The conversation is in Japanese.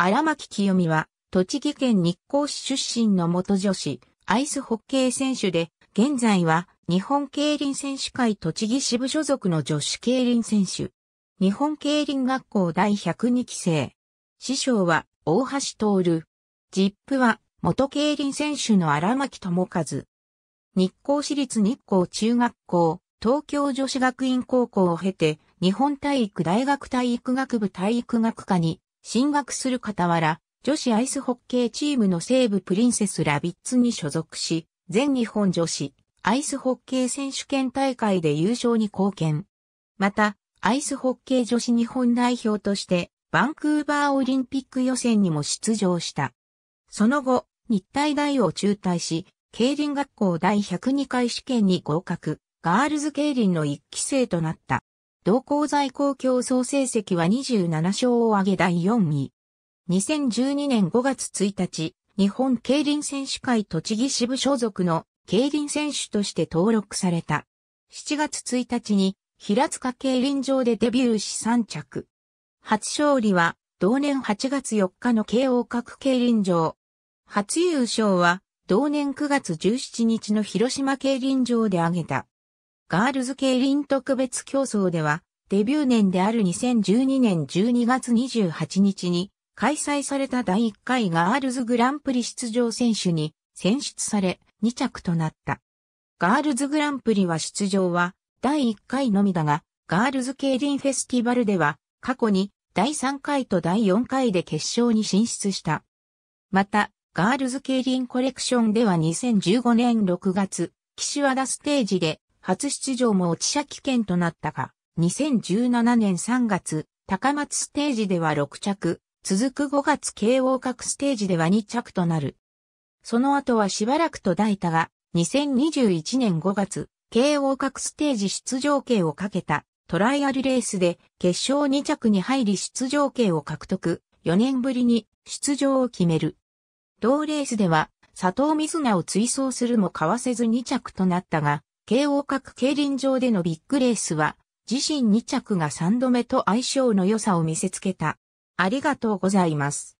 荒牧清美は、栃木県日光市出身の元女子、アイスホッケー選手で、現在は日本競輪選手会栃木支部所属の女子競輪選手。日本競輪学校第102期生。師匠は大橋徹。ジップは元競輪選手の荒牧智和。日光市立日光中学校、東京女子学院高校を経て、日本体育大学体育学部体育学科に進学する傍ら、女子アイスホッケーチームの西部プリンセスラビッツに所属し、全日本女子アイスホッケー選手権大会で優勝に貢献。また、アイスホッケー女子日本代表として、バンクーバーオリンピック予選にも出場した。その後、日体大を中退し、競輪学校第102回試験に合格、ガールズ競輪の一期生となった。同校在校競争成績は27勝を挙げ第4位。2012年5月1日、日本競輪選手会栃木支部所属の競輪選手として登録された。7月1日に平塚競輪場でデビューし3着。初勝利は同年8月4日の慶応各競輪場。初優勝は同年9月17日の広島競輪場で挙げた。ガールズ競輪特別競争では、デビュー年である2012年12月28日に開催された第1回ガールズグランプリ出場選手に選出され2着となった。ガールズグランプリは出場は第1回のみだが、ガールズ競輪フェスティバルでは過去に第3回と第4回で決勝に進出した。また、ガールズ競輪コレクションでは2015年6月、岸和田ステージで初出場も落ち着危険となったが、2017年3月、高松ステージでは6着、続く5月慶応各ステージでは2着となる。その後はしばらくと抱いたが、2021年5月、慶応各ステージ出場権をかけたトライアルレースで決勝2着に入り出場権を獲得、4年ぶりに出場を決める。同レースでは佐藤水菜を追走するもかわせず2着となったが、慶応各競輪場でのビッグレースは、自身2着が3度目と相性の良さを見せつけた。ありがとうございます。